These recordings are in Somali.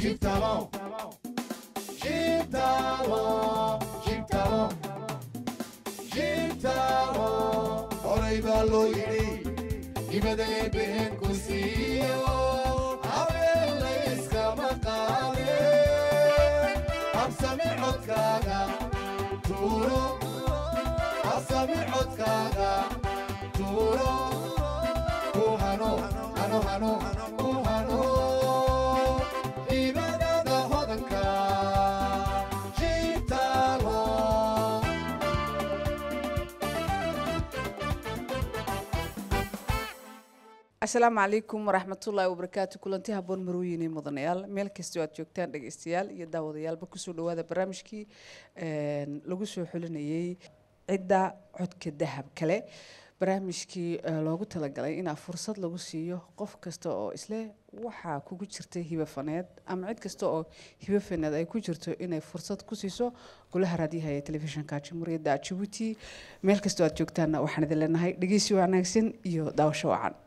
Jeep Talon. Jeep Talon. Jeep Talon. Jeep Talon. Horay baa loo yidhi hibaday bixinku siiyo haweenlay iskama qaade e habsami codkaaga oh. tuuro habsami codkaaga tuuro ku oh, hano hano hano assalaamu calaykum waraxmatullaahi wabarakaatu kulanti haboon marooyine mudanayaal meel kastoo aad joogtaan dhegeystayaal iyo daawadayaalba kusoo dhawaada barnaamijkii lagu soo xulinayay cidda codka dahab kale barnaamijkii loogu talagalay inaa fursad lagu siiyo qof kasta oo isle waxaa kugu jirta hibo faneed ama cid kasta oo hibo faneed ay ku jirto inay fursad ku siiso golaha raadiyaha ee telefishinka jamhuuriyadda jabuuti meel kastoo aad joogtaanna waxaan idin leenahay dhegeysi wanaagsan iyo daawasho wacan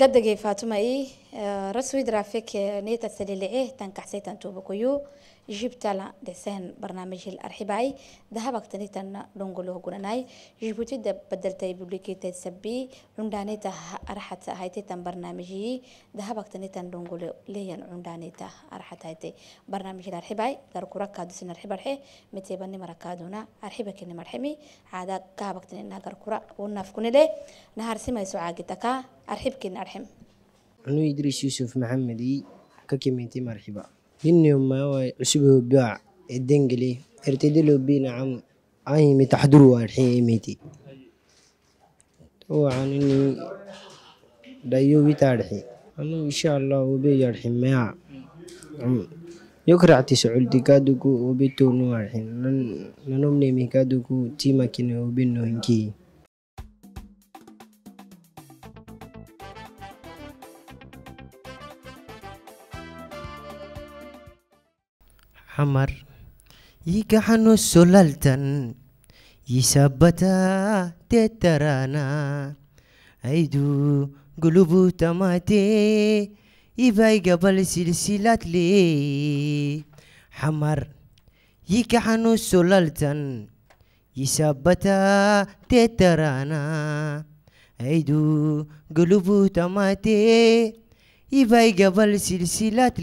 قدقي فاطمة إيه آه، رسوي درافيك نيتا سليلي إيه تنكحسي تنتوبكو يو jibtala dhiseen barnaamijhil arxibaay dahabagtanitanna dhongolohogunanay jibutida badaltay publikitay sabi cundhanita arxata haytitan barnaamijhii dahabagtanitan dhongolo leyan cundhanita arxat haytay barnaamijhil arxibaay garkurakaadusin arxibarxe miteebanimaraakaaduna arxibakini marximi caada kahabagtanina garkura unafkunile naharsimayso caagitaka arxibkin arxim عنو إدريس يوسف محمدي ككميتي مرحبا ينيوم ما هو عشبه بيع الدنجلي ارتدلوا بينا عم عيمي تحضروا الحين ميتي طبعا اني دايو بتارحي انا ان شاء الله وبيجي الحين ما يكرع تسعولتي كادوكو وبيتو نوارحين لنمني مي كادوكو تيما كينو بينو هنكي Amar Ikahanu solaltan Isabbata tetarana Aidu gulubu tamate Ibay gabal silsilat li Hamar Ikahanu solaltan Isabbata tetarana Aidu gulubu tamate Ibay gabal silsilat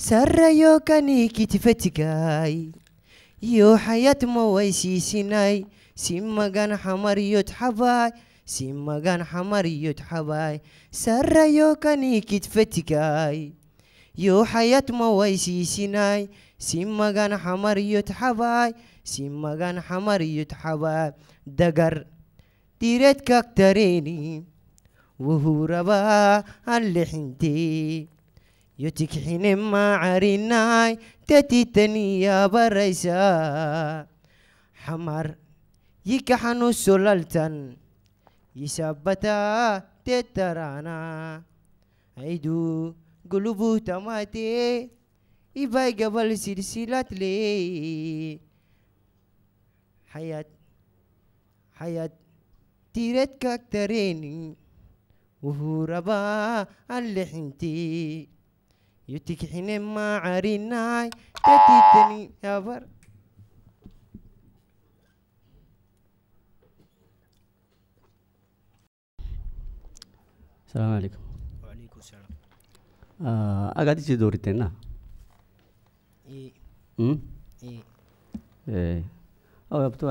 sarrayookanii kitifatigaay iyo xayad ma waysiisinay si magan xamariyod xabaay si magan xamariyod xabaay sarrayookanii kitfatigaay iyo xayad ma waysiisinay si magan xamariyod xabaay si magan xamariyod xabaay dagar direedkaag tareeni wuhuu rabaa aan lixintee yotikxine macarinaay tatitaniya baraysa xamar yikaxanu solaltan yisabata tetarana aidu gulubu tamate ibai gabal silsiladle xayad xayad tiredkag tareni wuhuu rabaa allixinti yutikxine macarinaay tatitani yabar asalaamu calaykum wacalaykum salaam ah, agaad isii dooriteenna abto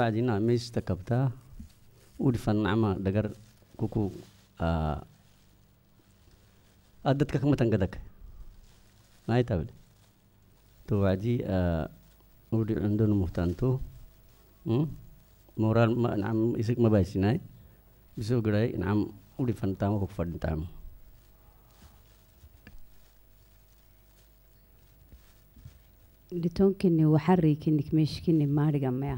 cadina ¿Mm? eh, ah, maysta kabtaa uri fancma dhagar kuku adadka ah, kamatangadak maaytaabne to haddii eh, udhi cundon muftanto hmm? moral naam isik mabaysinaay bisoo garay naam udhi fantaamo kok fadhintaamo dhitoonkinni waxarriikinnik meeshkinni maadhiga maya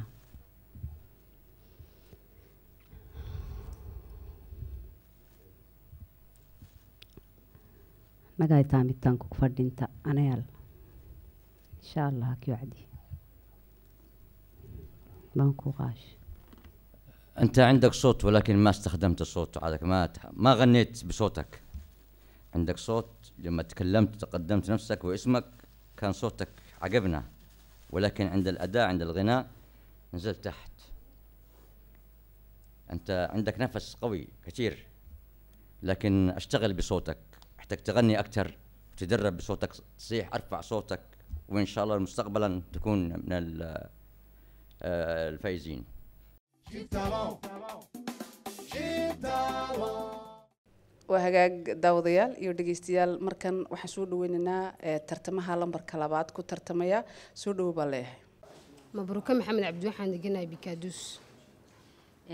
تامي انت انا يال ان شاء الله هاك كيوعدي بانكو غاش انت عندك صوت ولكن ما استخدمت الصوت عادك ما ما غنيت بصوتك عندك صوت لما تكلمت تقدمت نفسك واسمك كان صوتك عجبنا ولكن عند الاداء عند الغناء نزلت تحت انت عندك نفس قوي كثير لكن اشتغل بصوتك بدك تغني اكثر تدرب بصوتك تصيح ارفع صوتك وان شاء الله مستقبلا تكون من الفايزين waa hagaag daawadayaal iyo dhegeystayaal markan waxaan soo dhaweynaynaa tartamaha lambarka labaad ku tartamaya soo dhawo baa leeyahay mabruuke maxamed cabdiwaxaan deganaya bikaaduus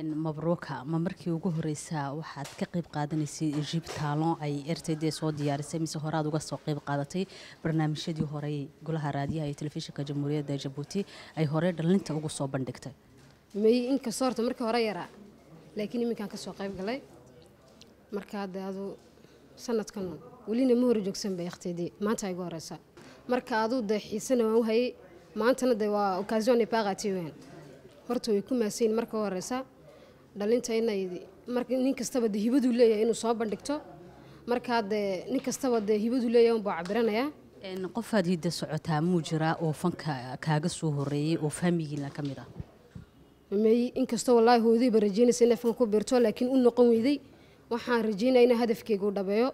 mabruuka ma markii ugu horeysaa waxaad ka qeyb qaadanaysay jibtaalon ay r soo diyaarisay mise horaad uga soo qeyb qaadatay barnaamijyadii horay golaha raadiyaha iyo telefishinka jamhuuriyadda jabuuti ay horey dhalinta ugu soo bandhigtay may inkastoo horta markii hore yaraa laakiin iminkaan kasoo qeyb galay marka hadda adu sanadkan welina ma hore joogsanba yakhtidii maanta igu horeysa marka aduu de xiisana waan uhayay maantana de waa okasion ay baaqaatiween horta way ku maasayin marka horeysa dhalinta inay marka nin kastaba dee hibaduu leeyahay inuu soo bandhigto markaa dee nin kastaba dee hibaduu leeyahay unbaa cabiranayaa qofaad hidda socotaa muu jiraa oo fanka kaaga soo horeeyey oo faamigiina ka mid ah may inkastoo wallaahi hoodayba rajaynaysa inay fanka ku biirto laakiin u noqon weyday waxaan rajaynaya inaa hadafkeyga u dhabeeyo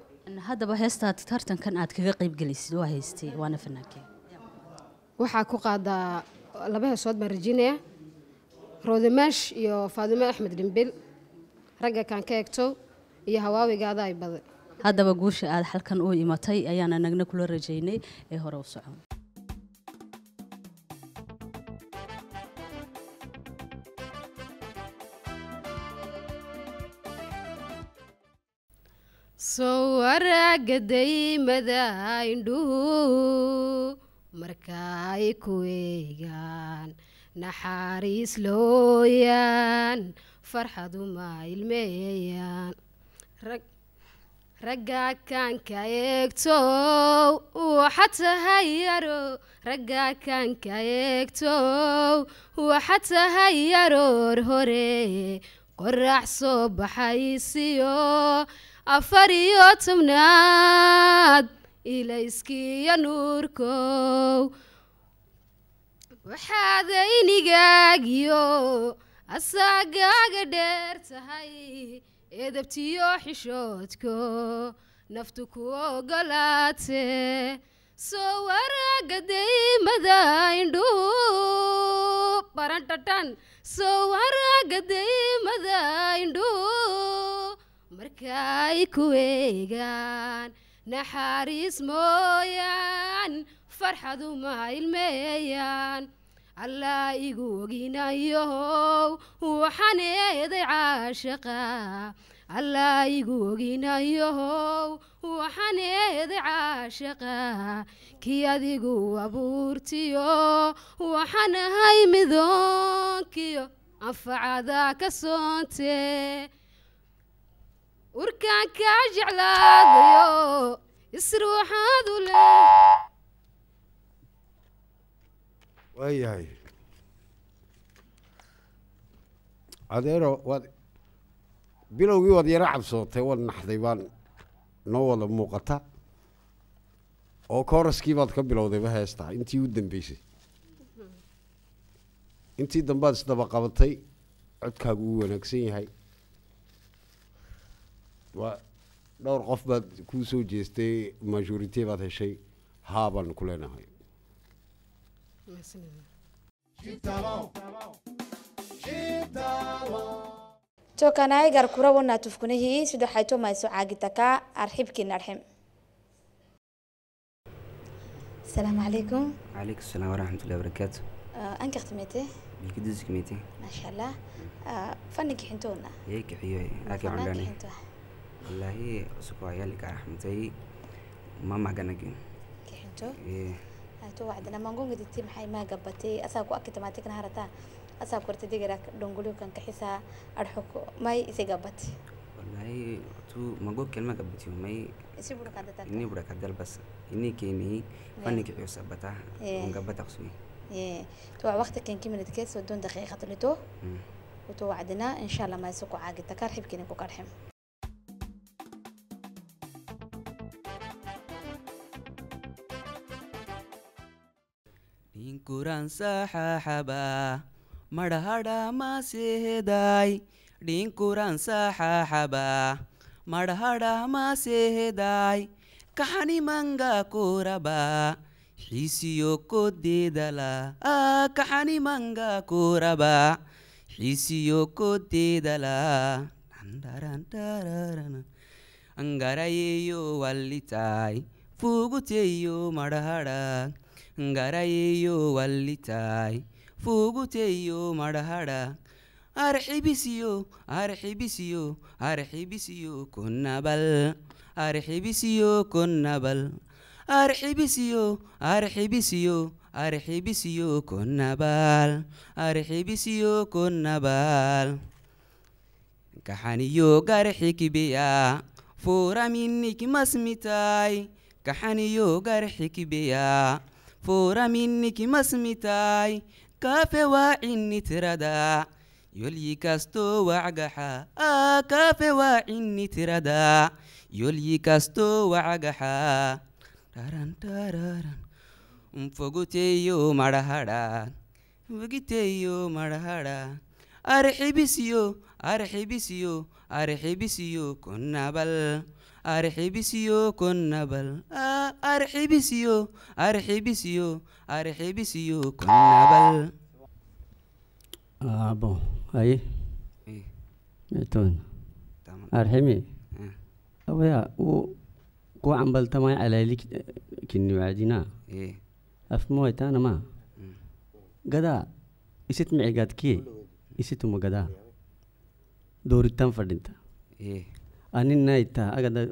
haddaba heestaad tartankan aad kaga qayb gelaysid waa haystay waana fanaankeega waxaa ku qaadaa laba heesood baan rajaynayaa roodamaash iyo faadimo axmed dhimbil ragga kaan ka egto iyo hawaawigaada ay bade haddaba guusha aada xalkan u imatay ayaana nagna kula rajaynay ee hore u socon sowaragadaymada indhuhu markaay ku weegaan naxariis looyaan farxad uma ilmeeyaan raggaa kaanka eegtow waxatahayaro raggaa kaanka eegtow waxatahayaroor hore qorax soo baxaysiyo afar iyo tobnaad ilayskiiyo nuurkow waxaad aynigaagyo asaagaaga dheer tahay edabtiyo xishoodko naftu ku ogolaate soo waraaga daymada indhuhu barantatan soo waraaga daymada indhuhu markaay ku eegaan naxariis mooyaan farxadu ilmeeyaan allaa igu oginayohow waxaan eeday caashaqa allaa igu oginayohow waxaan eeday caashaqa kii adigu abuurtiyo waxaan ahay midoonkiyo anfacada ka soonte warkaan kaa jeclaadayo isruuxaadu leh waayahay adeero waad bilowgii waad yaro cabsootay waad naxday baan noo wada muuqata oo kooraskii baad ka bilowdayba heestaa intii u dambeysay intii dambead isdaba qabatay codkaagu uu wanaagsan yahay waa dhowr qof baad kuu soo jeestay majority baad heshay haa baan ku leenahay mahadsanidin tokanaay garkura wana tufkunihii sidoo xayto mayso caagitaka arxibkin arxim السلام عليكم وعليكم السلام ورحمة الله وبركاته آه أنك اختميتي بالكدوز كميتي ما شاء الله آه فنك حنتونا هيك حيوي أكي عندنا والله سكوا يالك رحمتي ما ما جنجين كحنتو إيه هاتو واحد أنا مانقول قد تيم حي ما قبتي أساق وأكيد ما تكنا هرتا أساق ورت دقرك دونقولي كان كحسا أرحك ما يسي قبتي والله تو ما مانقول كلمة قبتي وما ي إسي بدك عدل إني بدك عدل بس إني كيني إيه. فني سبتا إيه. قبتها ونقبتها خصمي إيه تو وقت كان كم نتكلم ودون دقيقة اللي تو وتوعدنا إن شاء الله ما يسوق عاقد تكارحب كيني كرحم dhinkuransaxaxaba marhadhamaseheday dhinkuransaxaxaba marhadhamaseheday kaxanimanga kuraba xisiyo kodeedala kaxanimanga kuraba xisiyo kodeedala angarayeyo wallitaay fuguteyo marhadhag garayeyoo wallitaay fuuguteyo madhahadha arxibisiyo arxibisiyo arxibisiyo konnabal arxibisiyo konnabal arxibisiyo arxibisiyo arxibisiyo konnabal arxibisiyo konnabal kaxaniyo garxikibeya fuuraminik masmitaay kaxaniyo garxikibeya فور منك مسمتاي كافي واعني تردع يولي كاستو وعقحا آه كافي واعني تردع يولي كاستو وعقحا تاران تاران مفقوتيو مرحدا مفقوتيو مرحدا أرحبسيو أرحبسيو أرحبسيو كنا بل arxibisiyo konnabal arxibisiyo arxibisiyo arxibisiyo konnabal ah, bon aí eh. arximi eh. abaya u ku cambaltamay calaali eh, kinniwaadina afmoitana ma hmm. gadaa isit micigaadkiye isituma gadaa dooritaan fadhinta anin naita agada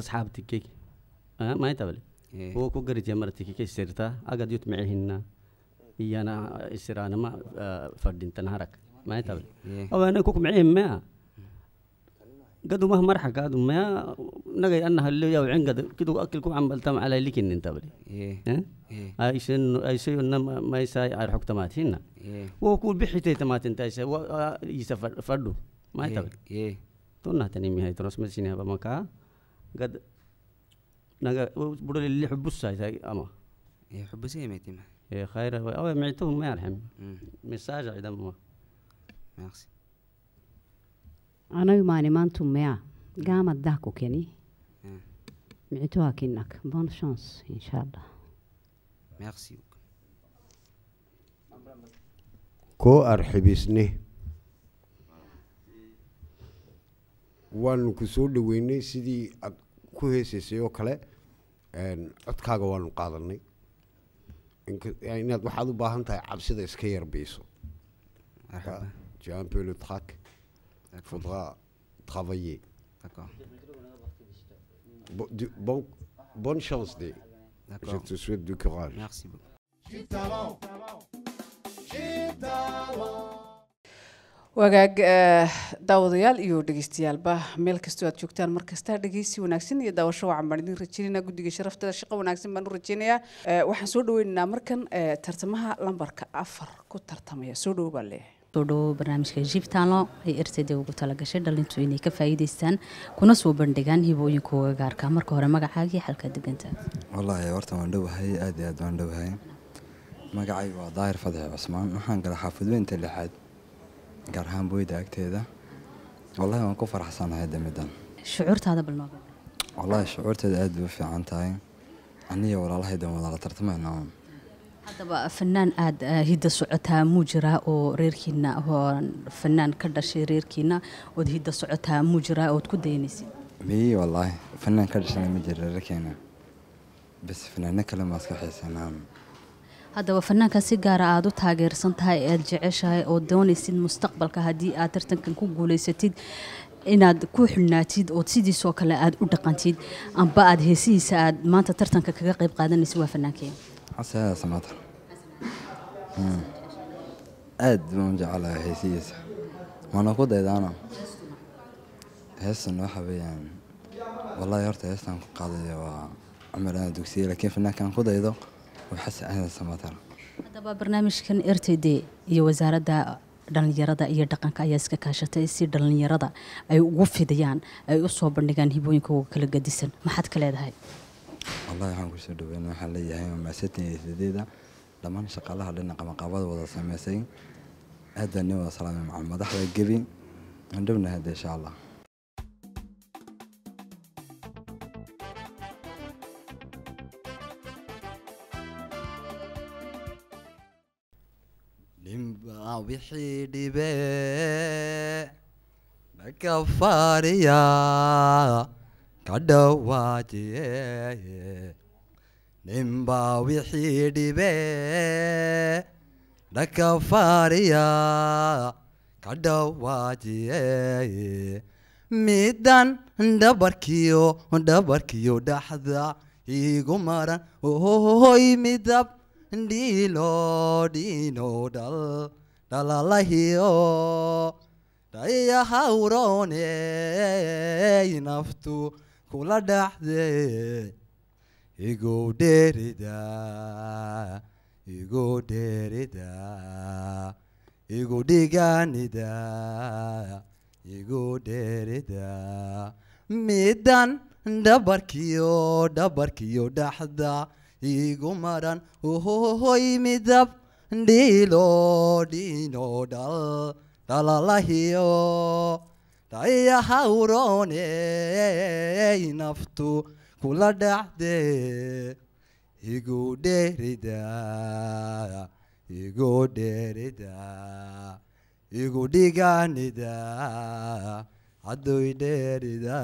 asxaabtikey maitabale wo ku garije martikike sirta agad yut micehina iyana isiranama fadintan harak maitabale awana kuk micehimea قدومه مرحة قادو ما نجي أنها اللي يو عين قد كده أكل كوع عم بلتم على اللي كن انت بلي إيه أيش إنه أيش إنه ما يساي على حكتمات هنا وكل بحثي تمات انت يسافر فردو ماي تاب اي إيه. تونا تاني مي هاي ترسم سين هبا مكا قد نغا بودو اللي حبس هاي تاي اما اي حبس اي ميتي اي خير او معتو ما يرحم مساج اذا مو ميرسي انا يماني ما انتم ميا قام اداكو كني معتوها كنك بون شانس ان شاء الله ميرسي كو ارحبسني waanu ku soo dhaweynay sidii aad ku heesaysay oo kale codkaaga waanu qaadanay inaad waxaad u baahan tahay cabsida iska yar tu as bonne chance de je te souhaite du courage merci beaucoup wagaag eh, daawadayaal iyo dhegeystayaalba meel kastoo aad joogtaan markasta dhegeysi wanaagsan iyo daawasho wacan baan idin rajeynayna guddiga sharaftada shaqo wanaagsan baan u rajeynayaa eh, waxaan soo dhaweynaynaa markan eh, tartamaha lambarka afar ku tartamaya soo dhowo baa leeyahay soo dhawow barnaamijka jibtaanlo ay rtd ugu talagashay dhalintu inay ka faa'iidaystaan kuna soo bandhigaan hibooyinkooga gaarka marka hore magacaaga iyo xalkaa wallaahi horta waan dhowahay aad iyo aad waan dhowahay magacaygu waa daahir fadex cusmaan waxaan gala xaafadweynta lixaad gaar ahaan booyda agteeda wallahi waan ku faraxsanahay damidan shucuurtaada balnoo wallahi shucuurteeda aada bay u fiican tahay aniga walaalahay dan wadaala tartamayna haddaba fanaan aada ah, hidda socotaa muu jiraa oo reerkiina oo fanaan ka dhashay reerkiina ood hidda socotaa muu jiraa ood ku daynaysid miy wallaahi fanaan ka dhashayna ma jira reerkeena bas fanaano kale maaska xaysanaan haddaba fanaanka si gaara ah aada u taageersan tahay aad jeceshahay oo doonaysid mustaqbalka haddii aad tartankan ku guuleysatid inaad ku xulnaatid ood sidiisoo kale aada u dhaqantid amba aada heesihiisa aad maanta tartanka kaga qayb qaadanaysa waa fanaankee hmm. aad baan u heesihiisa waana ku daydaana heestan waxa weeyaan wallaahi horta heestaan ku qaadayo waa cumar aan dugsiye laakiin fanaankaan ku daydo hadaba barnaamijkan r t d iyo wasaaradda dhallinyarada iyo dhaqanka ayaa iska kaashatay si dhallinyarada ay ugu fidayaan ay u soo bandhigaan hibooyinkooga kala gadisan maxaad ka leedahay wallahi waxaan kusoo dhaweyn waxaan leeyahay maasatinidadeeda dhammaan shaqaalaha dhinaca maqaabada wada sameysay aadaan ni wada salaamay madaxda gebi andhowna hadda insha allah ينبع بحيدي بي بكفاريا كدواتي ينبع بحيدي بي لكفاريا كدواتي ميدان دبركيو دبركيو دحذا يقمرا هوي مدب đi lô đi nô đal đal la hiyo day naftu kula dhaxde igu dherida igu dherida igu dhiganida igu dherida midan dhabarkiyo dhabarkiyo dhaxda igu maran uhohoy midab dhilo dhino dhal dhalalahiyo dhayaha uroney naftu kula dhacde igu dherida igu dherida igu dhiganida caddoy dherida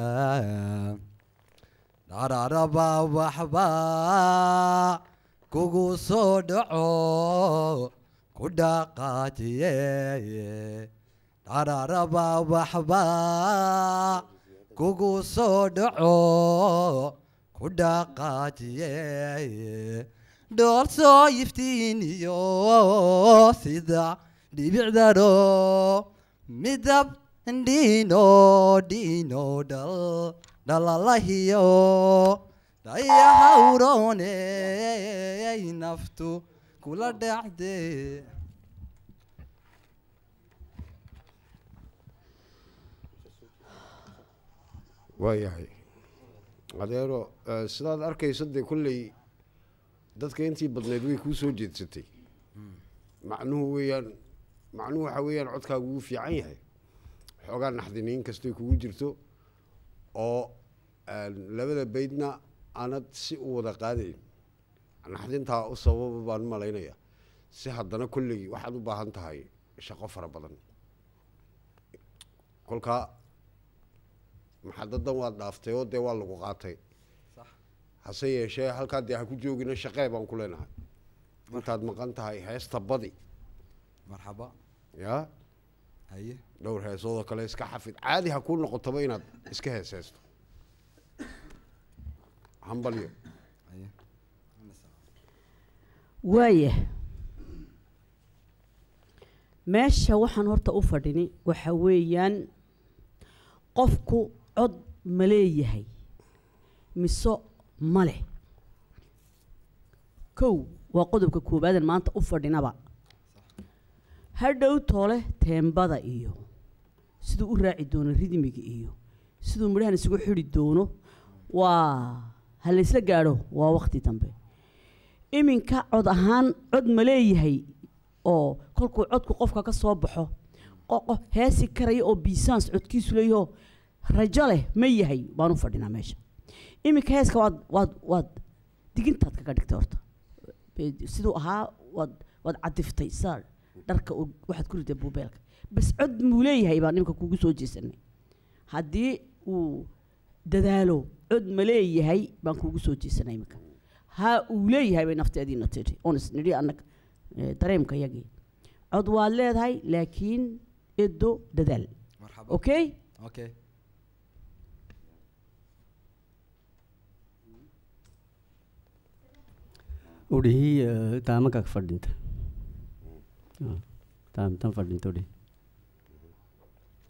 dhaararaba waxbaa kugu soo dhaco ku dhaqaajiye dhaararaba kugu soo dhaco ku dhaqaajiye dhoolsoo iftiiniyo sida dhibicdaro midab dhiino dhiino dhal dhalalahiyo dhaya hawrooney naftu kula dhacde waayahay adeero eh, sidaad arkaysa dee kulley dadka intii badneed way kuu soo jeedsatay macnuhu weeyaan macnuhu waxa weeyaan codkaagu wuu fiican yahay xoogaa naxdiniin kastoy kugu jirto oo labada beydna anad si u wada qaadayn naxdintaa u sababa baan malaynaya si haddana kulligii waxaad u baahan tahay shaqo fara badan kolkaa maxadadan waad dhaaftay oo dee waa lagu qaatay hase yeeshee halkaa dee ha ku joogina shaqee baan ku leenahay intaad maqan tahay heesta badi marxaba ya dhowr heesoodoo kale iska xafid caadi ha kuu noqotaba inaad iska heeseysto hambalyo waaya meesha waxaan horta u fadhini waxa weeyaan qofku cod maleeyahay leeyahay mise ma leh kow waa qodobka koobaadan maanta u fadhinaba hadhow toole teembada iyo siduu u raaci doono ridmiga iyo siduu midhahan isugu xidhi doono waa ha laysla gaadho waa wakhti dambe iminka cod ahaan cod ma leeyahay oo kolkuu codku qofka ka soo baxo heesi karaya oo biisaans codkiisu leeyahoo rajo leh ma yahay baanu fadhinaa meesha iminka heeska waad waad waad digintaad kaga dhigtay horta siduu ahaa waad waad cadiftay saa dharka waxaad ku riday buubeelka bas cod muu leeyahay baan iminka kugu soo jeesanay haddii uu dadaalo cod ma leeyahay baan kuugu soo jeesanaa iminka ha uu leeyahay bay nafteediina tidhi onas nidhi annaga dareemka yagii cod waad leedahay laakiin edo dadaal okay okay udhihii taama kag fadhinta taamtan fadhinta udhihi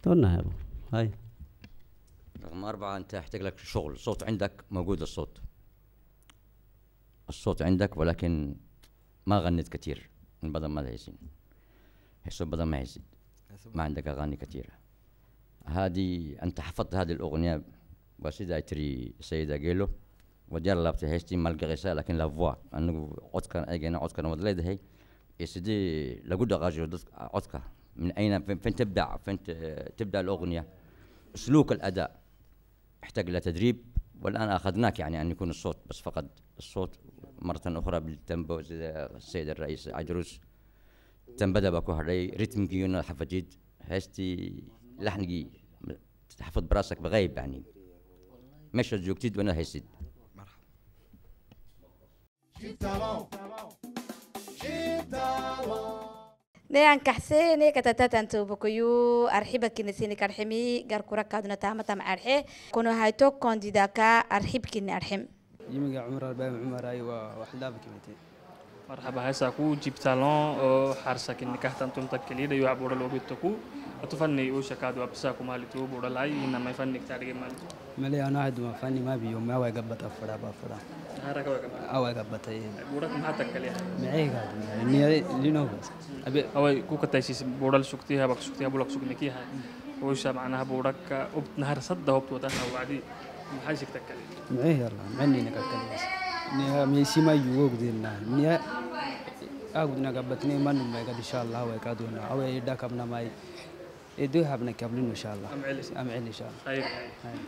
toonnahaabo hay رقم أربعة أنت يحتاج لك شغل الصوت عندك موجود الصوت الصوت عندك ولكن ما غنيت من بدل ما يزيد الصوت بدل ما يزيد ما عندك أغاني كثيرة هذه أنت حفظت هذه الأغنية وسيدة تري سيدة جيلو وديال لابتي هيستي مالك سا لكن لا فوا أنو عودكان أجينا عودكان ودليد هي يسدي لابد غاجي عودكا من أين فين تبدأ فين تبدأ الأغنية سلوك الأداء احتاج الى تدريب والان اخذناك يعني ان يكون الصوت بس فقط الصوت مره اخرى بالتمبو السيد الرئيس عجروس تنبدا باكو هري ريتم جيون حفجيد هستي لحن جي تحفظ براسك بغيب يعني مش جوكتيد وانا هيسيد مرحبا نيان كحسيني كتتاتا انتو بكيو ارحبا سيني كرحمي غار كورا كادنا تامتا تام ارحي كونو هايتو كا ارحب كني ارحم يمي عمر الباب عمر ايوا وحلاب كمتي مرحبا هاي كو جيب تالون حارسا كني كهتان تون تكليدا يو عبور لو بيتكو اتفني وشكاد وابسا كمالتو لاي انما يفنك تاريخ مالتو ملي أنا هاد ما فاني ما بيوم ما واقع بتأفرا بأفرا هارك واقع أو واقع بتأي بورك ما تكلي معي قاعد إني لينو بس أبي أو كوكا تايسيس بورال سكتيها بق سكتيها بولك سكنكيها وش معناها بورك أبت نهر صد هو بتوتها وعدي ما حاجة تكلي معي يلا معني نكتلي بس إني ميسي ما يوق دينا إني أقول نقبتني من ما قد إن شاء الله هو يقعدونا أو يدك أبنا ماي يدوها ابنك قبلين إن شاء الله أم علي أم علي إن شاء الله خير خير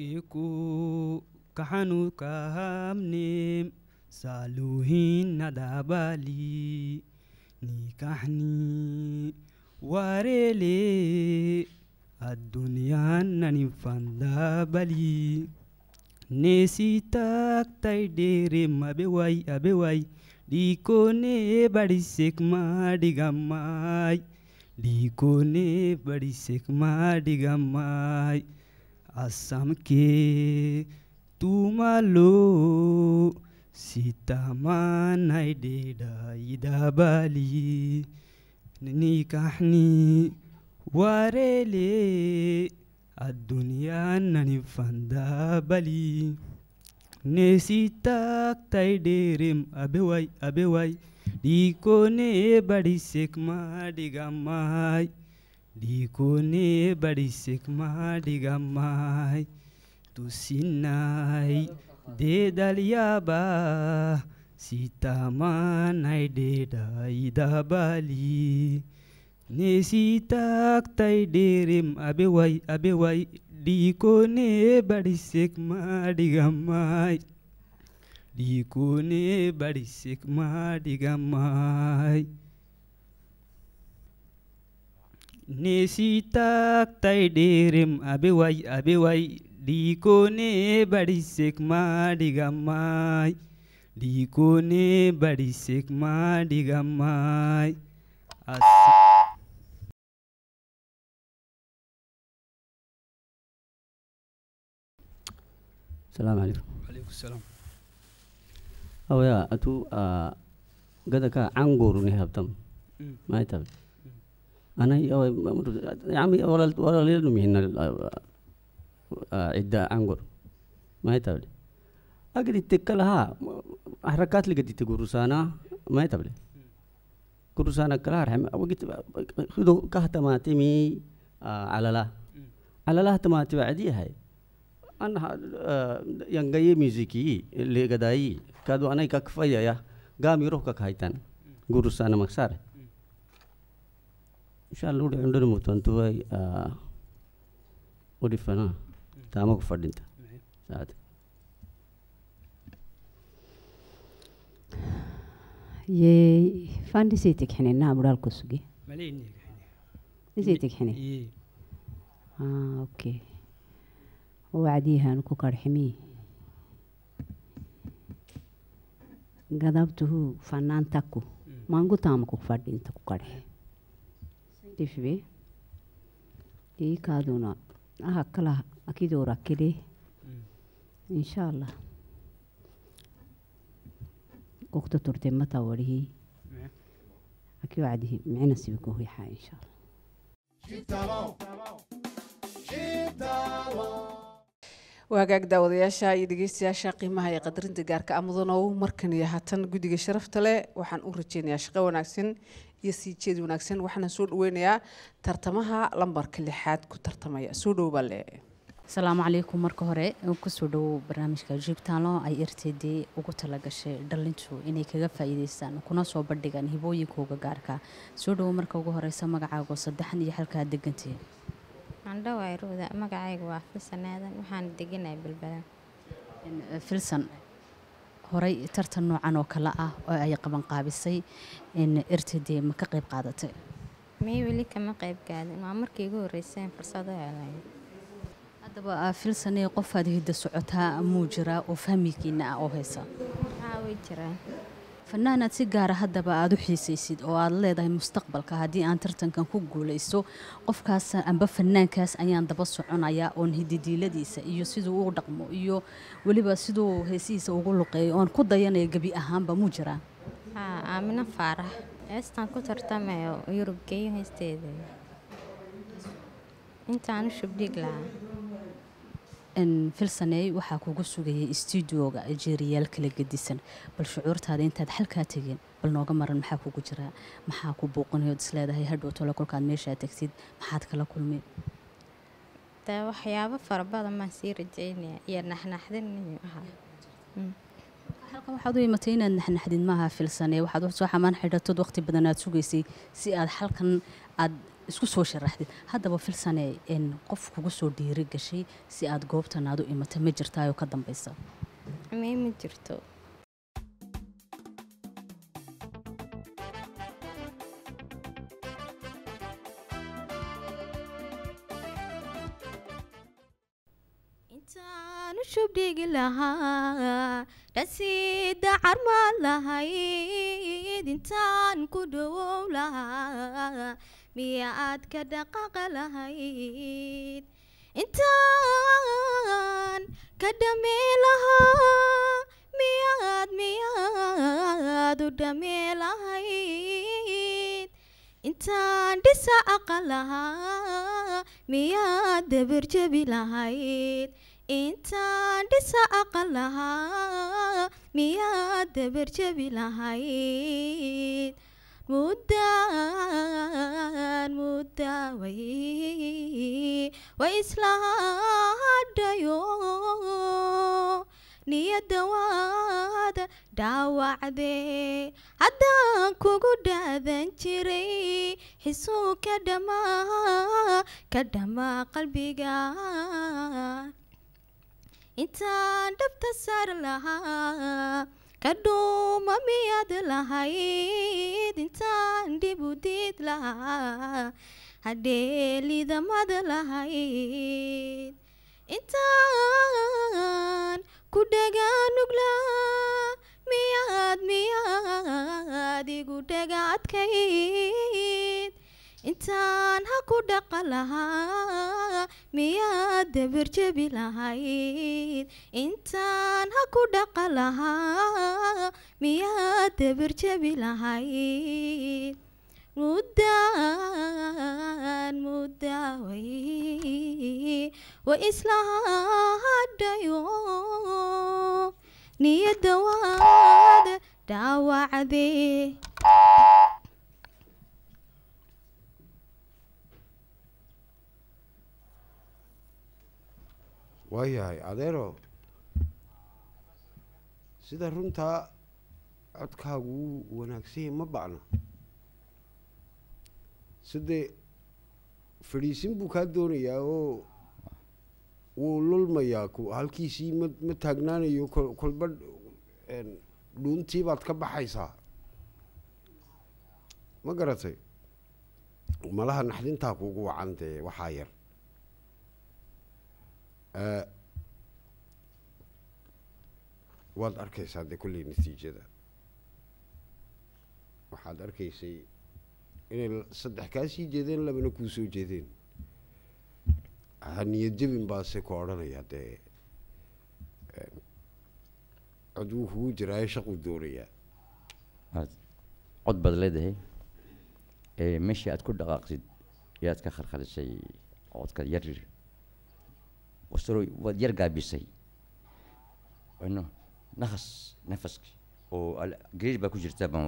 kiku kahanu kahamnim saluhin nadabali nikahni warele addunyaa nanin fandabali nesi taktai dere mabewai abewai dikone badi badisek madigamai dikone badi badisek madigamai আসামকে তুমালো সীতামানাই ডেডাই দাবালি নিকাহনি ওয়ারেলে আদুনিয়া নানি ফান্দা বালি Nesita abe derem abewai abewai di kone badi sekma digamai dhiigoonnee badhiseek maadhigamay tusinay deedalyaabaa sitaamaanay dheedhaydaabalii neesitaaqtay dheerem abeway abeway dhiigoonnee badhiseek maadhigamay dhiigoonnee badhiseek maadhigamay Nesita si derem abe way abe way di ko ne badi sek ma digamay di ko ne badi sek ma digamay Assalamualaikum. Waalaikumsalam. Oh ya, itu uh, ah, gadaka anggur nih habtam. Hmm. انا يا عمي ولا ولا ليلهم هنا آه، آه، عدة أنقر ما يتبلي أقدر تكلها حركات اللي قد تقرسانا ما يتبلي قرسانا كلها رحم وقت خذوا كهتماتمي آه، على لا على لا تماتي بعدي هاي أنا ينقي ميزيكي اللي قداي كادو أنا كفاية يا قام يروح كهيتان قرسانا مكساره inshaalla udhi cindhani murtantu way ah, u dhifana hmm. taamaku fadhinta saad yey fandisay tegxinina abudhaalku sugi isay tegxine oke wacdiyahaanu ku karximi gadabtuhu fanaantaku maangu hmm. taamaku fadhinta ku karxe dhifbe ikaaduna aha kala akidora kele insha allah وقت ترتي متى وريه أكيد عده معنا سبكه يحا إن شاء الله waagaag daawadayaasha iyo dhegeystayaasha qiimaha iyo qadarinta gaarka amudanow markan iyo haatan guddiga sharafta leh waxaan u rajeynayaa shaqo wanaagsan iyo sii jeed wanaagsan waxaana soo dhaweynayaa tartamaha lambarka lixaad ku tartamaya soo dhowbaa le asalaamu calaykum marka hore kusoo dhowow barnaamijka jibtaanlo ay r d ugu talagashay dhalintu inay kaga faa'iideystaan kuna soo bandhigaan hibooyinkooga gaarka soo dhowow marka ugu horeysa magacaago saddexan iyo halkaa degantii Waxaan dhawahay ruuda magacaygu waa Filsan Aadan waxaan deganahay Balbalan. Eh, filsan horay tartan noocan oo kale ah oo ay qabanqaabisay qaabisay in irtidii ma ka qayb qaadatay. May weli kama qayb qaadin waa markii igu horeysay fursado helay. haddaba ah, filsan qof hidda socotaa muu jiraa oo fahamkiina ah oo haysa. waxaa way jiraan fanaanaad si gaara ah haddaba aada u xiisaysid oo aada leedahay mustaqbalka haddii aan tartankan ku guulayso qofkaas amba fanaankaas ayaan daba soconayaa oon hididiiladiisa iyo siduu u dhaqmo iyo weliba siduu heesihiisa ugu luqeeyo oon ku dayanaya gebi ahaanba muu jiraa aamino faarax heestaan ku tartamayo yurub heesteeda intaanu shubdhiig lahaa filsaney waxaa kugu sugayay stuudioga jeeriyaal kala gedisan bal shucuurtaada intaad xalkaa tegeen bal nooga maran maxaa kugu jiraa maxaa ku buuqinayood isleedahay hadhowtole kolkaad meeshaa tagtid maxaad kala kulmeen de waxyaabo fara badan maan sii rajaynaya iyo naxnaxdin mm. halkan waxaad u imatay inaad naxnaxdin maaha filsanee waxaad soo xamaan xidhatod waqti badan aad sugaysay si aad xalkan aad isku soo sharaxdid haddaba filsane qof kugu soo dhiiri gashay si aad goobtan aad u imata ma jirtaayoo ka dambaysa ma jirto shubdhigi lahaa dhasiida carmaan lahayd intaan ku dhawow lahaa miyaad ka dhaqaaqi lahayd intaan ka dhami lahaa miyaad miyaad u dhami lahayd intaan dhisa aqal lahaa miyaad dabir jebi lahayd intaan dhisa aqal lahaa miyaad dabir jebi lahayd muddaan mudda way way isla hadhayo waada dhaawacdee haddaan kugu dhaadan jiray xisuu ka dhama ka dhamaa qalbiga intaan dhabta saar lahaa kadhuuma miyaad lahayd intaan dhib u diid lahaa hadheelidamad lahayd intaan ku dhagaanuglaha miyaad miyaad igu dhagaadkayd intaan ha ku dhaqa lahaa miyaad dabarjabi lahayd intaan ha ku dhaqa lahaa miyaad dabarjabi lahayd muddaan muddaway wa islahadhayo niyadda waad dhaawacdee waayahay adeero sida runtaa codkaagu wuu wanaagsanyahay ma bacna sidee fadhiisin buu kaa doonayaa oo wuu lulmayaa halkiisii ma ma taagnaanayo kolba dhuuntii baad ka baxaysaa ma garatay malaha naxdintaa kuugu wacan dee waxaa yar waad arkaysaa dee kolley natiijada waxaad arkaysay inay saddex kaa sii jeedeen labana kuu soo jeedeen haniyad jebin baase ku odhanaya dee cod wuu kugu jiraayo shaquu doonayaa cod baad leedahay meeshii aad ku dhaqaaqsid yaad ka kharkharisay codka yarir wasaroy yar gaabisay cuno naqas nafaski oo gariir baa ku jirta ban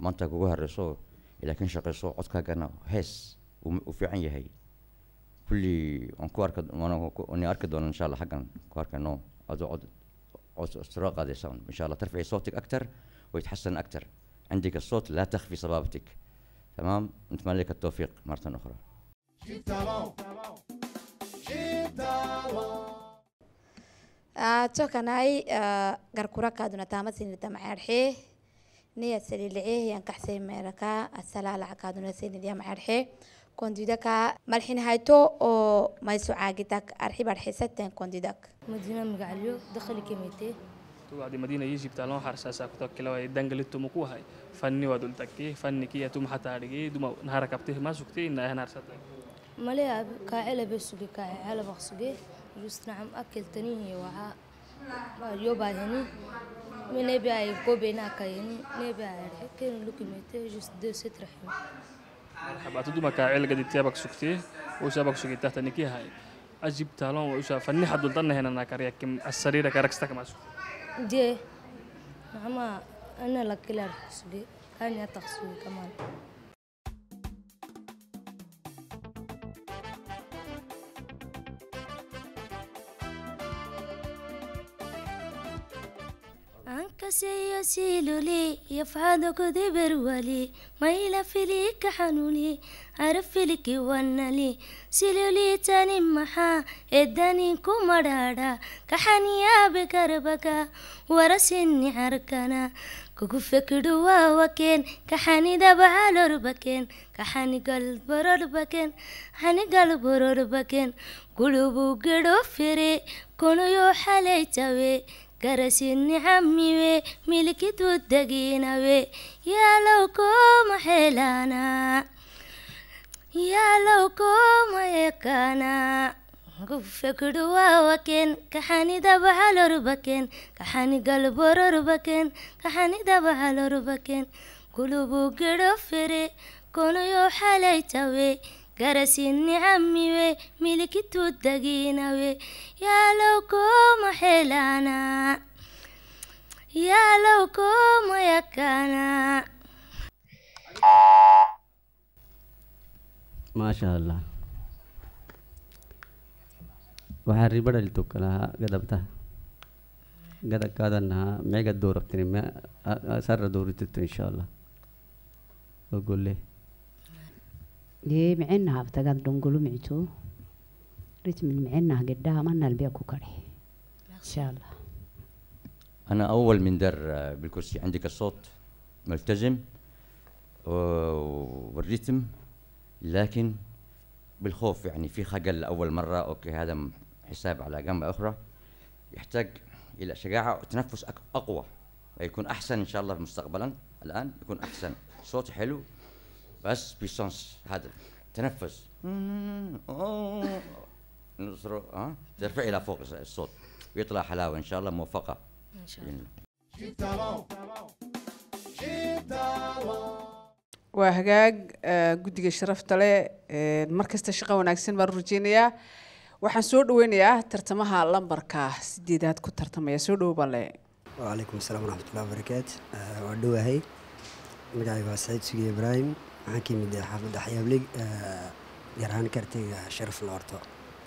maanta kugu horeyso laakiin shaqeyso codkaagana hees uu fiican yahay kulli waan ku arka waan arki doona insha allah xaggan ku arkano adoo cod cod qaadaysa insha allah tarfici sawtik aktar ويتحسن أكثر عندك الصوت لا تخفي صبابتك تمام نتمنى لك التوفيق مرة أخرى tokanai garkura kaduna tamasinita macarxe niya salilice yan kaxsei meraka asalalaca kaduna senidia macarxe kondidaka malxinhayto oo mayso caagitak arxibarxisaten kondidak madina magacalyo dakhli kemete توعد مدينة يجيب تالون حرسا ساكتوك كلا وي دنجل تمكوها فني ودول تكي فني كي يتم حتى عرقي دوما نهارك ابتيه ما سكتي إنها نهار ساتي مالي كاعلة بسوكي كاعلة بخسوكي يصنع أكل تنيه وها يوبا هني من نبي أي كوبينا كيني نبي أي كين لوكي ميتة جس دو سترحم مرحبا تدو قد تيابك سكتي وشابك سكتي تحت نكي هاي أجيب تالون وشا فني هنا السرير كاركستك ماسو نعم أنا كمان يسيل لي يفعل كذبر ولي ميل فيليك حنولي عرف لك ونلي سيلولي تاني محا اداني كمرادا كحنيا بكربكا ورسني عركنا كوكفكدوا وكين كحني دبعالور بكين كحاني قلب برور بكين حني قلب برور بكين قلوبو قدو فيري كونو يو تاوي garasinnicamiwe milikitu deginawe yaalow kooma xelaana yaalow kooma ekaana gufekudhuwaawaken kaxanidabahalorbaken kaxani galbororbaken kaxanidabahalorbaken kulubu gedho fere konuyo xalaytawe garasinni ammiwe milikitu daginawe yaalow koma helana yaalow koma yakana maasha allah waxaa riba dhalito kalahaa gadabta gadabkaadanahaa meega dooraktin sarra dooritito insha allah ogolle ritmin micinnaha albiya ku أنا أول من دار بالكرسي عندك الصوت ملتزم والريتم لكن بالخوف يعني في خجل أول مرة أوكي هذا حساب على جنب أخرى يحتاج إلى شجاعة وتنفس أقوى ويكون أحسن إن شاء الله مستقبلا الآن يكون أحسن صوت حلو بس بيسانس هدف تنفس نصر ها ترفع الى فوق الصوت ويطلع حلاوه ان شاء الله موفقه ان شاء الله waa hagaag e, guddiga sharafta leh e, mar kasta shaqa wanaagsan baan rujeynayaa waxaan soo dhaweynayaa tartamaha lambarka sideedaad ku tartamaya soo dhow bale wcalaykum asalaam waraxmatullahi wabarakaatu e, waa dhowahay magacayga waa saciid sugi ibraahim waxaan ka yimid ah ah xaafadda eh, xayaable gaar kartayga sharaf loorto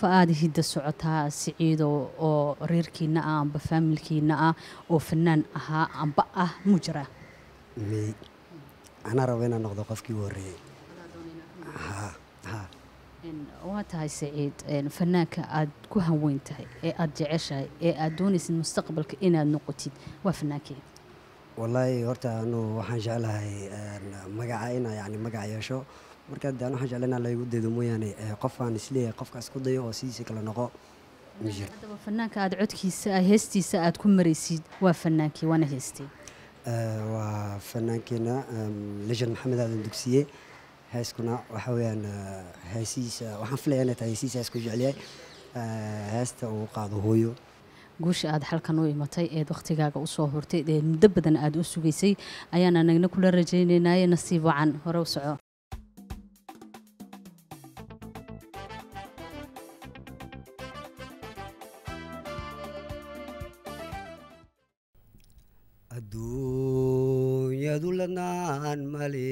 fa aada hidda socotaa siciido oo reerkiina ah amba faamilkiina ah oo fanaan ahaa amba ah mu jira may anaa raba inaan noqdo qofkii u horreeyey waa tahay saciid fanaanka aad ku haweyn tahay ee aada jeceshahay ee aad doonaysad mustaqbalka inaad noqotid waa fanaankii والله horta anu waxaan jeclahay magaca inaa yani magac yeesho marka de waxaan jeclay inaa laygu deedo mooyaane qofaan isleeyahay qofkaas ku dayo oo sidiisa kale noqo haddaba fanaanka aada codkiisa heestiisa aada ku maraysid waa fanaankii waana heestee waa fanaankeena legend maxamed aadan dugsiye heeskuna waxa weeyaan heesihiisa waxaan filaya inay tahay heesihiisa heesku jeclayahay heesta uu qaado hooyo guusha aad xalkan u imatay eed wakhtigaaga usoo hurtay ee muddo badan aad u sugaysay ayaan anagna kula rajaynaynaaye nasiib wacan horew soco adduunyadu lanaan male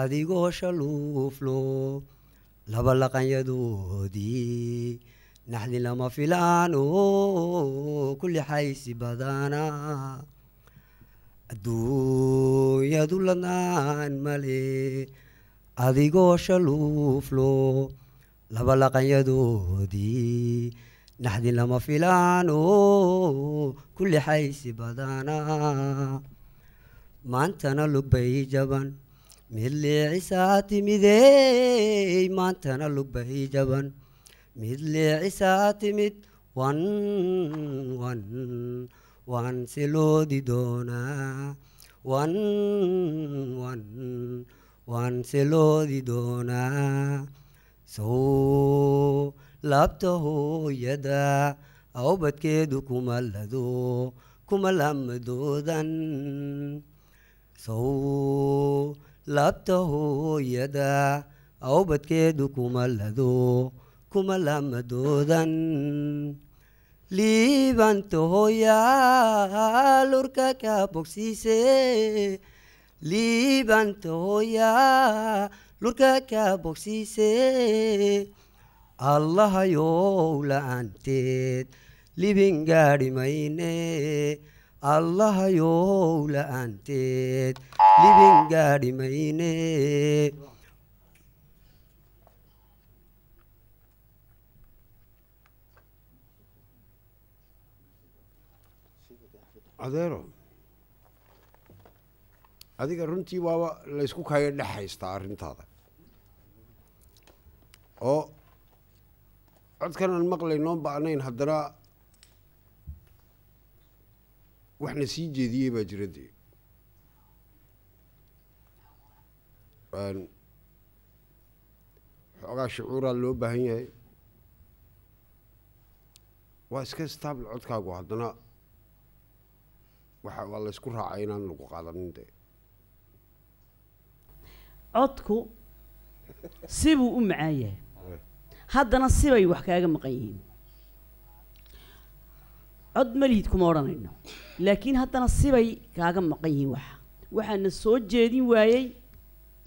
adigoo shaluuflo laba laqanyadoodii naxdi lama filaan oo kulli xaysi badana adduunyadu ladnaan male adigoo shaluuflo laba laqanyadoodii naxdi lama filaan oo kulli xaysi badana maantana lugbay jaban mid liicisaa timidey maantana lugbay jaban midli cisaa timid wan wan waan si loodi doonaa wan wan waan si loodi doonaa sow laabta hooyada awbadkeedu kuma lado kuma laamadoodan sow laabta hooyada awbadkeedu kuma lado kuma lama doodan liibantahoyaa lurka ka bogsiise liibantahoyaa lurka ka bogsiise allahayow la'aanteed libin gaadhimayne mayne allahayow la'aanteed libin gaadhimayne adeero adiga runtii waaba laysku kaaga dhex haystaa arrintaada oo codkan aan maqlay noon baanayn haddana waxna sii jeediyey baa jira dee xoogaa shucuuraa loo baahan yahay waa iska stable codkaagu haddana waxa waa laysku raacay inaan lagu qaadanin dee codku sibuu u macaan yahay haddana sibay wax kaaga maqan yihiin cod malihid kuma odhanayno laakiin haddana sibay kaaga maqan yihiin waxa waxaana soo jeedin waayey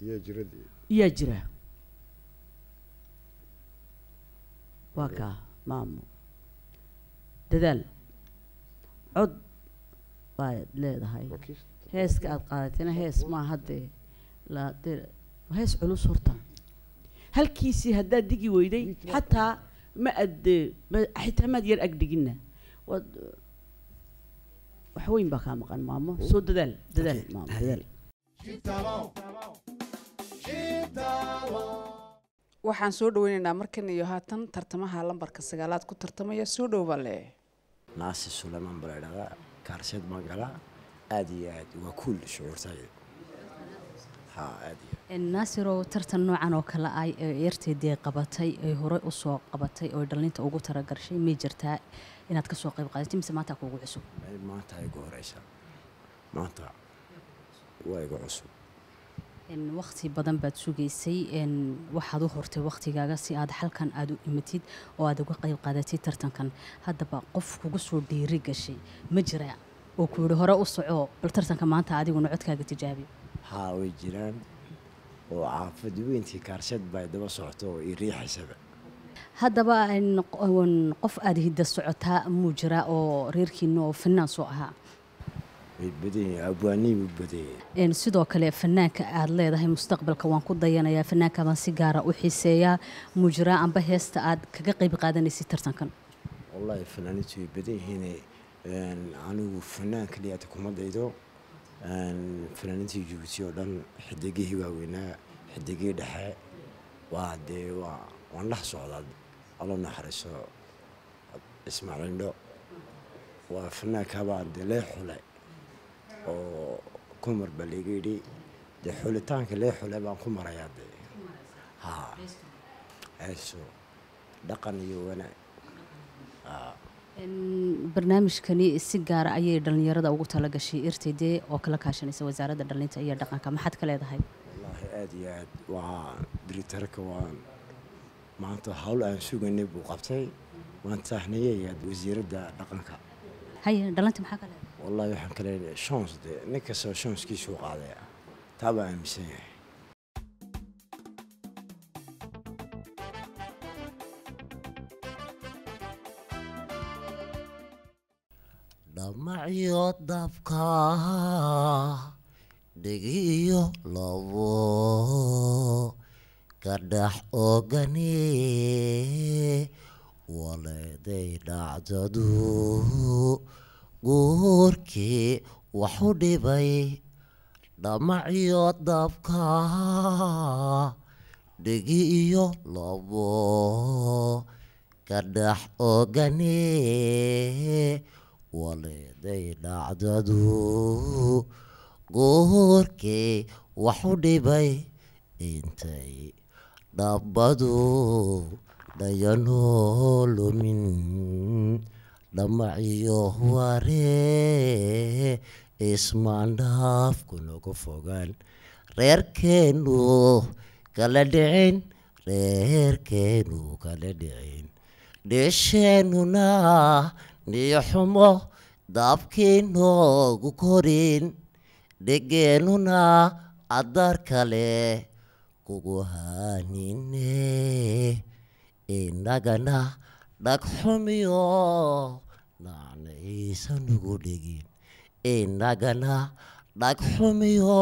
iyaa jira jira waa kaa maamo dadaal cod baad leedahay heeska aad qaadatayna hees maa dee la hees culus horta halkiisii haddaad digi weyday xataa ma aad xitaa maad yar agdhiginna waad wax weyn baa kaa maqan maamo soo dadaal dadaal maamo dadaal waxaan soo dhaweynaynaa markan iyo haatan tartamaha lambarka sagaalaad ku tartamaya soo dhowba leh naasi sulaymaan baleydhaga kaalsheed magala aad iyo aad waa kuul shucuurtayda naasirow tartan noocan oo kale ah ee yartaydi qabatay e, ay e horey usoo qabatay oo dhallinta ugu taragarshay may jirtaa inaad kasoo qayb qaadatay mise maanta kuugu cusub maanta igu horeysa maanta waa igu e cusub waqti badan baad sugaysay waxaad u hortay waqtigaaga si aad xalkan aad u imatid oo aad uga qayb qaadatid tartankan haddaba qof kugu soo dhiiri gashay ma jiraa oo ku hore u soco bal tartanka maanta adiguna codkaaga tijaabi haa way jiraan oo caafad weyntii kaarshad bay daba socoto oo i haddaba qof aada hidda socotaa muu jiraa oo reerkiina oo finaan soo ahaa sidoo kale fanaanka aada leedahay mustaqbalka waan ku dayanayaa fanaankaabaan si gaara u xiseeyaa mujraa amba heesta aad kaga qayb qaadanaysa tartankan wallahi fanaaniintu way badan yihiin anigu fanaanka liyaata kuma daydo fanaaniintii jubuuti oo dhan xidigihii waaweynaa xidigihii dhexe waa dee waan dhex socdaa allo naxariiso ismaaciindho waa fanaankaabaan dee lee xule oo kumar ba layga yidhi dee xulitaanka lee xule baan ku marayaa de ha ayso dhaqan iyo wanaag barnaamijkani si gaara ah ayay dhallinyarada ugu talagashay gashay irtaydee oo kala kaashanaysa wasaaradda dhallinta iyo dhaqanka maxaad ka leedahay wallaahi aada iyo aad waa diritarka waan maanta hawl aan suganay buu qabtay waan tahnayay aad wasiiradda dhaqanka haye dhallinta maxaa kale wallahi waxaan kale shons dee nin kastaba shonskiisuu qaaday taa aaminsan yahay dhamacyo dabka dhigiyo lobo kadhax ogani waleeday dhacdadu guurkii waxu dhibay dhamaciyo dabka dhegi iyo labo kadhax ogane waleeday dhacdadu guurkii waxu dhibay intay dhabbadu dhayano lumin dhamacyo waree ismaandhaaf kunaga fogaan reerkeenu kala dhicin reerkeenu kala dhicin dheesheenuna niyoxumo daabkiinoogu korin dhegeennuna cadar kale kugu hanine inagana dhagxumiyo dhnaiisa nugu dhegin inagana e dhagxumiyo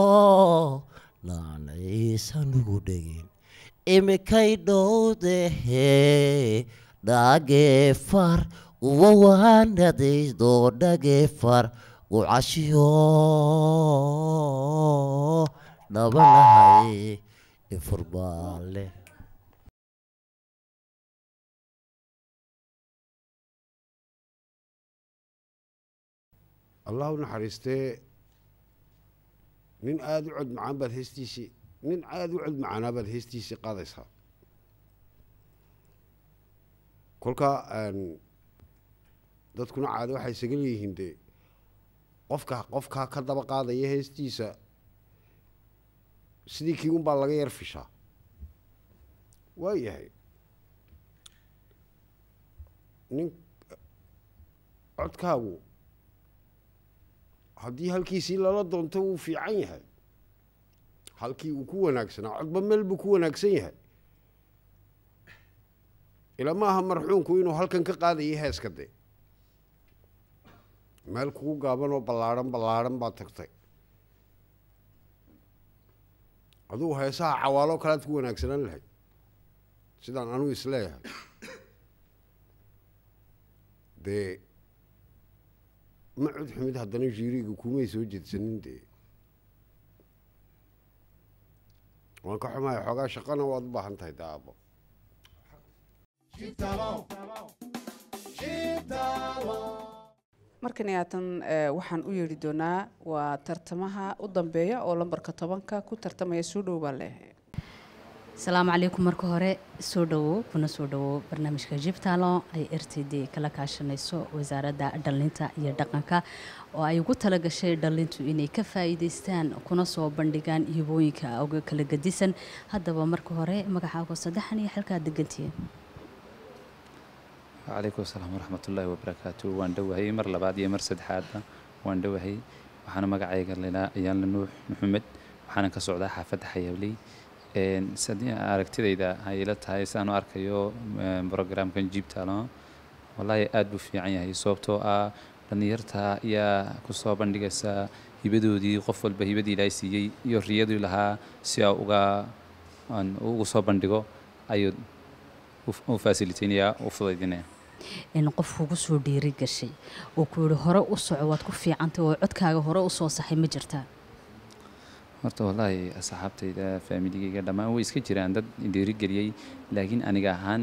dhanaisa nugu dhegin imikay e dhowdehe dhageefar uwawaanadaydo dhageefar ucashiyo dhabanahay ifurbaaleh e allah u naxariistee nin aada u cod macaan baad heestiisii nin aada u cod macaanaa baad heestiisii qaadaysaa kolka dadkuna caada waxay isaga leeyihiin dee qofka qofkaa ka daba qaadaya heestiisa sidii kii unbaa laga yar fishaa waa yahay nin codkaagu haddii halkiisii lala doonto wuu fiican yahay halkii uu ku wanaagsanaa codba meel buu ku wanaagsan yahay ila ma aha marxuunku inuu halkan ka qaadayo heeska dee meel kugu gaaban oo ballaadhan ballaadhan baad tagtay adugu heesaha cawaaloo kalead ku wanaagsanaan lahay sidaan anugu isleeyahay dee macud xumid haddana shiiriga kumay soo jedsanin dee waan ka xumahay xoogaa shaqana waad u baahan tahay daabo markan haatan eh, waxaan u yeedhi doonaa waa tartamaha u dambeeya oo lambarka tobanka ku tartamaya soo dhow baa leehay asalaamu calaykum marka hore soo dhawow kuna soo dhawow barnaamijka jibtalo ay r t d kala kaashanayso wasaaradda dhalinta iyo dhaqanka oo ay ugu talagashay dhalintu inay ka faa'iidaystaan kuna soo bandhigaan hibooyinka uga kala gadisan haddaba marka hore magacaago saddexan iyo xalkaa degantihiin calaykum asalaam waraxmatullaahi wabarakaatu waan dhowahay mar labaad iyo mar saddexaadba waan dhowahay waxaana magacayga lailaa ayaanla maxamed waxaana ka socdaa xaafadda xayaawley haddii aragtidayda ay ila tahay sidaan u arkayo eh, programkan jibtalo wallaahi aada buu fiican yahay sababtoo ah dhallinyarta ayaa kusoo bandhigaysaa hibadoodii qof walba hibadii ilaahay siiyey iyo riyadii lahaa si a uga ugu soo bandhigo ayuu u fasilitaynayaa u fudaydinaya qof kugu soo dhiiri gashay oo ku yihi hore u soco waad ku fiicantay oo codkaaga hore u soo saxay ma jirtaa horta wallaahi asxaabtayda faamiligayga dhammaan way iska jiraan dad dhiirigeliyey laakiin aniga ahaan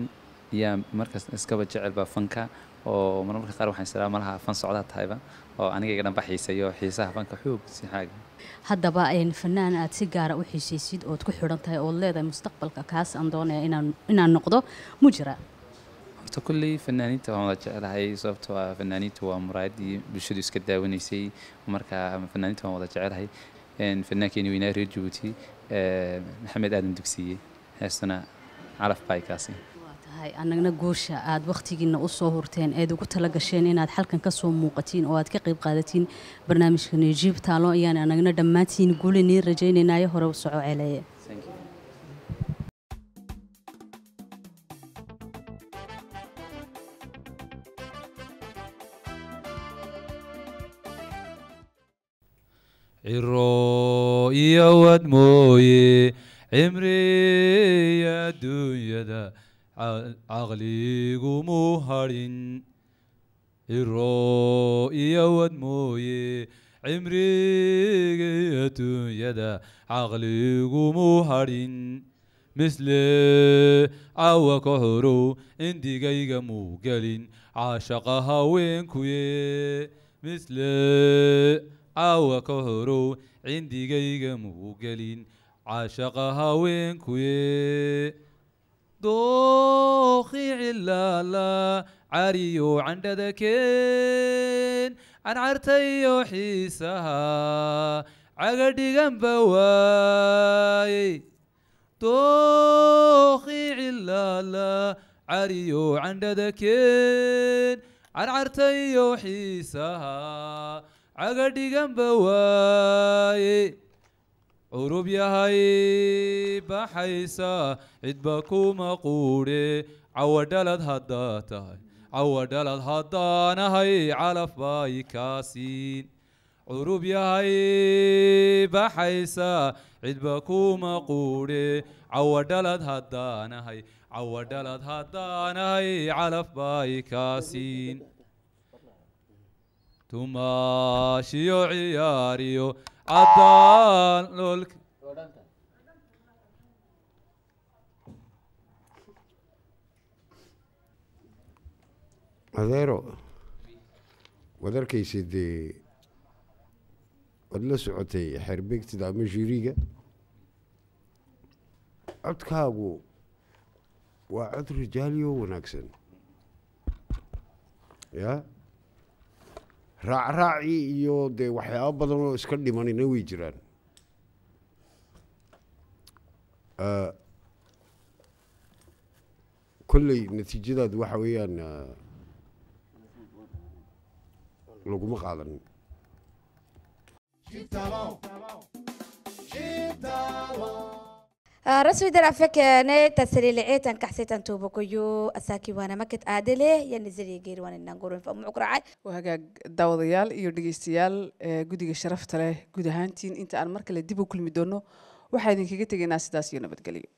yaa markaas iskaba jecelba fanka oo marmarka qaar waxaan isdhaha malaha fan socdaa tahayba oo anigayga dhanba xiiseeyo xiisaha fanka xoog si xaaga haddaba fanaan aad si gaara ah u xiisaysid ood ku xidhan tahay ood leedahay mustaqbalka kaas aan doonaya inaan inaan noqdo mu jira horta kulley fanaaniinta waan wada jecelahay sababtoo ah fanaaniintu waa muraadii bulshadu iska daawanaysay marka fanaaniinta waan wada jecelahay fannaankeenii weynaa reer jabuuti maxamed aadan dugsiiye heestana calaf baaykaasi anagna guusha aad wakhtigiina u soo hurteen eed ugu tala gasheen inaad xalkan ka soo muuqatiin oo aad ka qayb qaadatiin barnaamijka najiib taalo ayaan anagna dhammaantiin guulinii rajaynaynaayo hore u soco celeeye yowad mooye cimriya dunyada caqligumu hadhin ciro iyowad mooye cimriga adduunyada caqligumu hadhin misle cawa ka horow indigayga muu caashaqa haweenkuye misle cawa ka horow عندي جيجا موجلين عاشقها وين كوي دوخي علا لا عريو عند ذكين عن عرتيو حيسها عقدي جنب واي دوخي إلا لا عريو عند ذكين عن عرتيو حيسها cagadiganba waaye curub yahay baxaysa cidba kuma quudhe cawadhalad haddaa tahay cawadhalad haddaanahay calaf bay kaasiin curub yahay baxaysa cidba kuma quudhe cawadhalad haddaanahay cawadhalad haddaanahay calaf bay kaasiin tumaashiyo ciyaariyo caddaan dhulka adeero waad arkaysa dee waad la socotay xeerbeegtida ama shiriiga codkaagu waa cod rijaaliyo wanaagsan yaa raacraaci iyo dee waxyaaba badan oo iska dhimanina way jiraan kolley natiijadaad waxa weeyaan laguma qaadanin rasmi darafekene tasalilicitan kaxsitan tuubakuyu asaaki waana makad aadale yanizarigeer waananangurin famucukracay hagaag daawadayaal iyo dhegeystayaal gudiga sharafta leh guud ahaantiin inta aan mar kale dib u kulmi doono waxaa idinkaga tegaynaa sidaas iyo nabadgelyo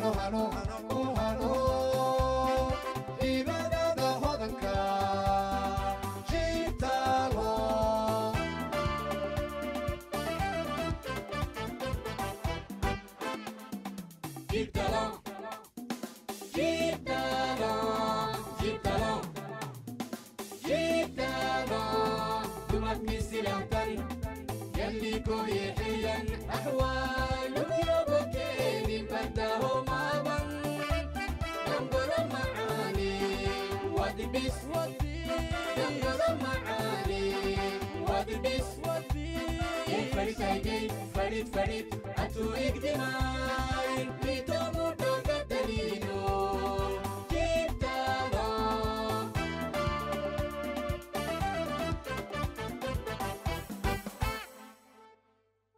no, haro no, Friday, Friday, Friday, at two weeks